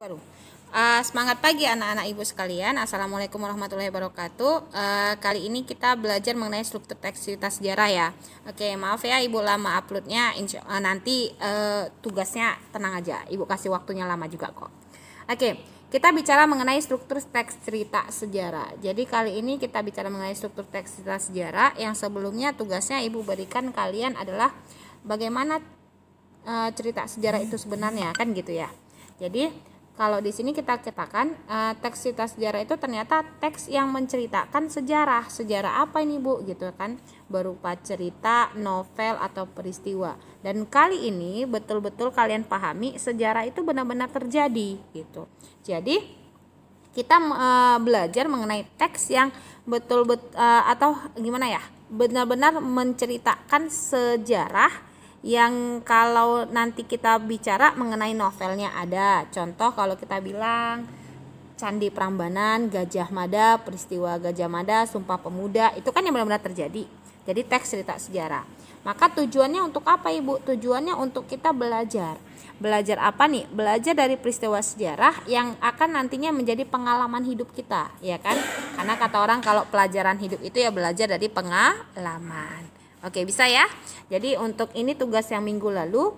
baru. Uh, semangat pagi anak-anak ibu sekalian. Assalamualaikum warahmatullahi wabarakatuh. Uh, kali ini kita belajar mengenai struktur teks cerita sejarah ya. Oke okay, maaf ya ibu lama uploadnya. Insya, uh, nanti uh, tugasnya tenang aja. Ibu kasih waktunya lama juga kok. Oke okay, kita bicara mengenai struktur teks cerita sejarah. Jadi kali ini kita bicara mengenai struktur teks cerita sejarah yang sebelumnya tugasnya ibu berikan kalian adalah bagaimana uh, cerita sejarah itu sebenarnya kan gitu ya. Jadi kalau di sini kita cetakan uh, eh, teks cerita sejarah itu ternyata teks yang menceritakan sejarah. Sejarah apa ini, Bu? gitu kan. Berupa cerita, novel atau peristiwa. Dan kali ini betul-betul kalian pahami sejarah itu benar-benar terjadi gitu. Jadi kita e, belajar mengenai teks yang betul-betul e, eh, atau gimana ya benar-benar menceritakan sejarah yang kalau nanti kita bicara mengenai novelnya ada contoh kalau kita bilang Candi Prambanan, Gajah Mada, peristiwa Gajah Mada, Sumpah Pemuda itu kan yang benar-benar terjadi. Jadi teks cerita sejarah. Maka tujuannya untuk apa Ibu? Tujuannya untuk kita belajar. Belajar apa nih? Belajar dari peristiwa sejarah yang akan nantinya menjadi pengalaman hidup kita, ya kan? Karena kata orang kalau pelajaran hidup itu ya belajar dari pengalaman. Oke, bisa ya. Jadi untuk ini tugas yang minggu lalu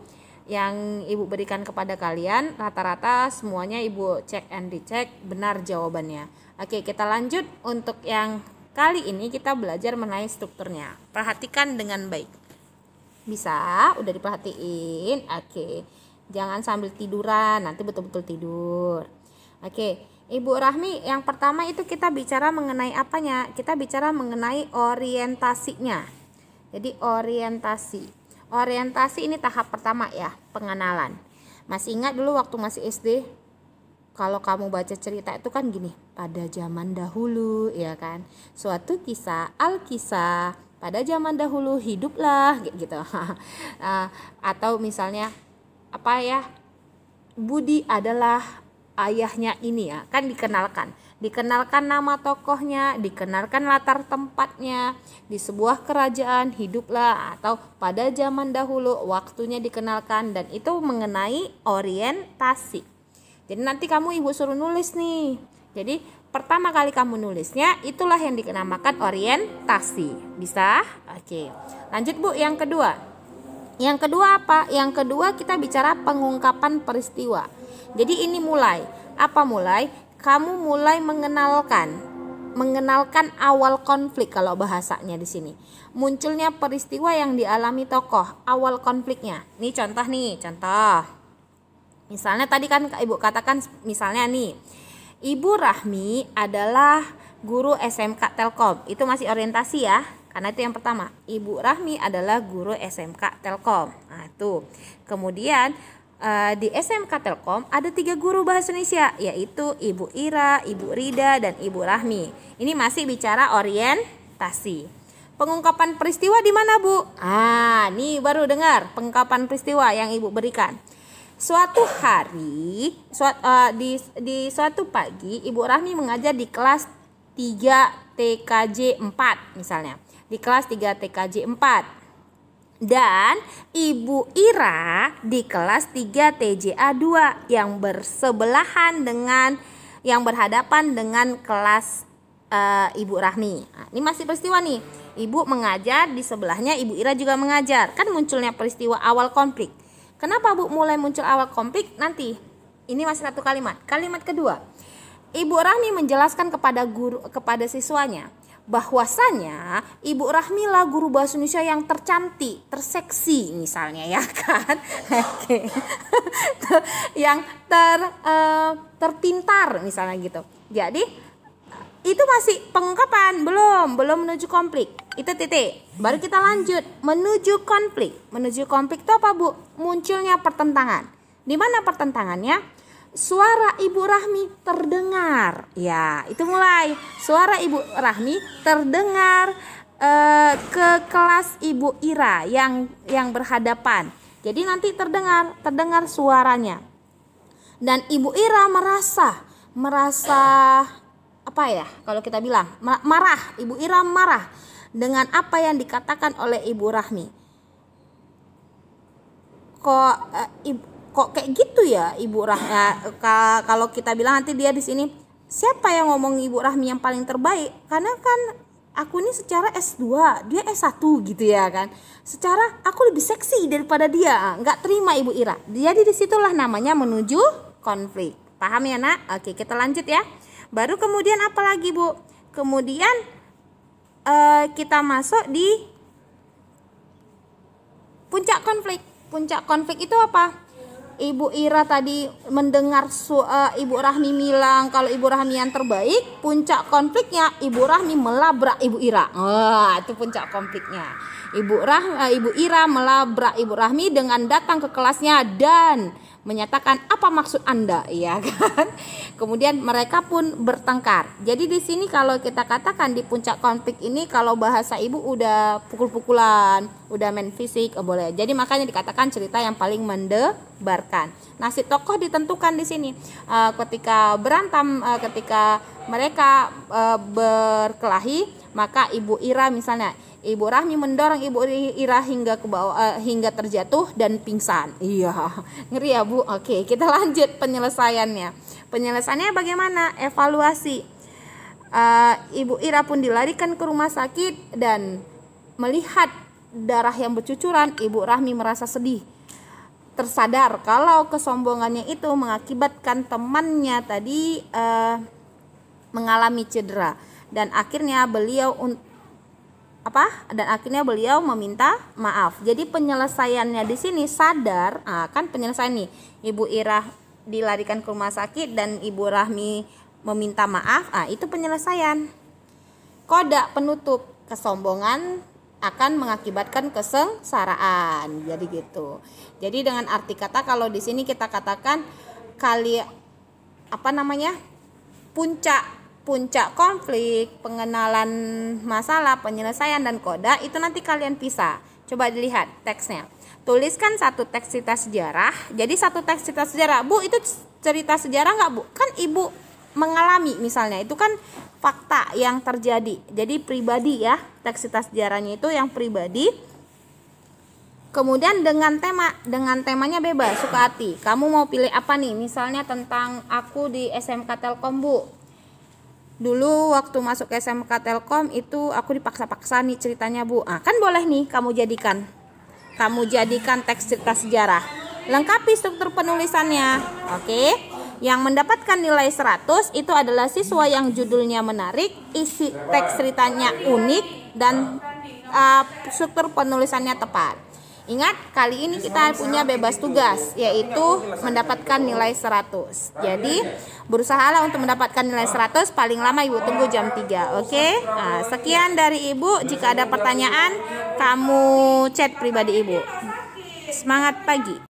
yang Ibu berikan kepada kalian rata-rata semuanya Ibu cek and dicek benar jawabannya. Oke, kita lanjut untuk yang kali ini kita belajar mengenai strukturnya. Perhatikan dengan baik. Bisa, udah diperhatiin. Oke. Jangan sambil tiduran, nanti betul-betul tidur. Oke. Ibu Rahmi, yang pertama itu kita bicara mengenai apanya? Kita bicara mengenai orientasinya jadi orientasi. Orientasi ini tahap pertama ya, pengenalan. Masih ingat dulu waktu masih SD? Kalau kamu baca cerita itu kan gini, pada zaman dahulu ya kan. Suatu kisah, alkisah, pada zaman dahulu hiduplah gitu. Eh, atau misalnya apa ya? Budi adalah ayahnya ini ya, kan dikenalkan dikenalkan nama tokohnya, dikenalkan latar tempatnya. Di sebuah kerajaan hiduplah atau pada zaman dahulu waktunya dikenalkan dan itu mengenai orientasi. Jadi nanti kamu ibu suruh nulis nih. Jadi pertama kali kamu nulisnya itulah yang dikenamakan orientasi. Bisa? Oke. Lanjut Bu yang kedua. Yang kedua apa? Yang kedua kita bicara pengungkapan peristiwa. Jadi ini mulai. Apa mulai? kamu mulai mengenalkan mengenalkan awal konflik kalau bahasanya di sini. Munculnya peristiwa yang dialami tokoh, awal konfliknya. Ini contoh nih, contoh. Misalnya tadi kan Ibu katakan misalnya nih, Ibu Rahmi adalah guru SMK Telkom. Itu masih orientasi ya. Karena itu yang pertama, Ibu Rahmi adalah guru SMK Telkom. Nah, itu. Kemudian Eh, di SMK Telkom ada tiga guru bahasa Indonesia yaitu Ibu Ira, Ibu Rida, dan Ibu Rahmi. Ini masih bicara orientasi. Pengungkapan peristiwa di mana Bu? Ah, ini baru dengar pengungkapan peristiwa yang Ibu berikan. Suatu hari, suat, uh, di, di suatu pagi Ibu Rahmi mengajar di kelas 3 TKJ 4 misalnya. Di kelas 3 TKJ 4 dan Ibu Ira di kelas 3 TJA 2 yang bersebelahan dengan yang berhadapan dengan kelas uh, Ibu Rahmi. Nah, ini masih peristiwa nih. Ibu mengajar di sebelahnya Ibu Ira juga mengajar. Kan munculnya peristiwa awal konflik. Kenapa Bu mulai muncul awal konflik? Nanti ini masih satu kalimat. Kalimat kedua. Ibu Rahmi menjelaskan kepada guru kepada siswanya bahwasanya Ibu Rahmila guru bahasa Indonesia yang tercantik, terseksi misalnya ya kan. Oke. yang ter uh, terpintar misalnya gitu. Jadi itu masih pengungkapan, belum, belum menuju konflik. Itu titik. Baru kita lanjut menuju konflik. Menuju konflik itu apa, Bu? Munculnya pertentangan. Di mana pertentangannya? suara Ibu Rahmi terdengar. Ya, itu mulai. Suara Ibu Rahmi terdengar eh, ke kelas Ibu Ira yang yang berhadapan. Jadi nanti terdengar, terdengar suaranya. Dan Ibu Ira merasa, merasa apa ya? Kalau kita bilang marah, Ibu Ira marah dengan apa yang dikatakan oleh Ibu Rahmi. Kok eh, Ibu kok kayak gitu ya Ibu rah ya, kalau kita bilang nanti dia di sini siapa yang ngomong Ibu Rahmi yang paling terbaik karena kan aku ini secara S2 dia S1 gitu ya kan secara aku lebih seksi daripada dia nggak terima Ibu Ira jadi disitulah namanya menuju konflik paham ya nak oke kita lanjut ya baru kemudian apa lagi Bu kemudian eh, kita masuk di puncak konflik puncak konflik itu apa Ibu Ira tadi mendengar su, uh, Ibu Rahmi bilang kalau Ibu Rahmi yang terbaik, puncak konfliknya Ibu Rahmi melabrak Ibu Ira. Wah, itu puncak konfliknya. Ibu Rah uh, Ibu Ira melabrak Ibu Rahmi dengan datang ke kelasnya dan menyatakan apa maksud Anda ya kan. Kemudian mereka pun bertengkar. Jadi di sini kalau kita katakan di puncak konflik ini kalau bahasa ibu udah pukul-pukulan, udah main fisik oh boleh. Jadi makanya dikatakan cerita yang paling mendebarkan. Nasib tokoh ditentukan di sini. Eh, ketika berantem, eh, ketika mereka eh, berkelahi maka Ibu Ira misalnya, Ibu Rahmi mendorong Ibu Ira hingga ke bawah uh, hingga terjatuh dan pingsan. Iya, ngeri ya Bu. Oke, kita lanjut penyelesaiannya. Penyelesaiannya bagaimana? Evaluasi. Uh, Ibu Ira pun dilarikan ke rumah sakit dan melihat darah yang bercucuran, Ibu Rahmi merasa sedih tersadar kalau kesombongannya itu mengakibatkan temannya tadi uh, mengalami cedera dan akhirnya beliau apa dan akhirnya beliau meminta maaf jadi penyelesaiannya di sini sadar nah, kan penyelesaian nih ibu Ira dilarikan ke rumah sakit dan ibu Rahmi meminta maaf ah itu penyelesaian koda penutup kesombongan akan mengakibatkan kesengsaraan jadi gitu jadi dengan arti kata kalau di sini kita katakan kali apa namanya puncak puncak konflik, pengenalan masalah, penyelesaian dan koda itu nanti kalian pisah. Coba dilihat teksnya. Tuliskan satu teks cerita sejarah. Jadi satu teks cerita sejarah. Bu, itu cerita sejarah nggak Bu? Kan Ibu mengalami misalnya. Itu kan fakta yang terjadi. Jadi pribadi ya. Teks sejarahnya itu yang pribadi. Kemudian dengan tema dengan temanya bebas, suka hati. Kamu mau pilih apa nih? Misalnya tentang aku di SMK Telkom, Bu dulu waktu masuk SMK Telkom itu aku dipaksa-paksa nih ceritanya Bu. Ah, kan boleh nih kamu jadikan. Kamu jadikan teks cerita sejarah. Lengkapi struktur penulisannya. Oke. Yang mendapatkan nilai 100 itu adalah siswa yang judulnya menarik, isi teks ceritanya unik dan uh, struktur penulisannya tepat. Ingat, kali ini kita punya bebas tugas, yaitu mendapatkan nilai 100. Jadi, berusahalah untuk mendapatkan nilai 100, paling lama Ibu tunggu jam 3, oke? Okay? Nah, sekian dari Ibu, jika ada pertanyaan, kamu chat pribadi Ibu. Semangat pagi!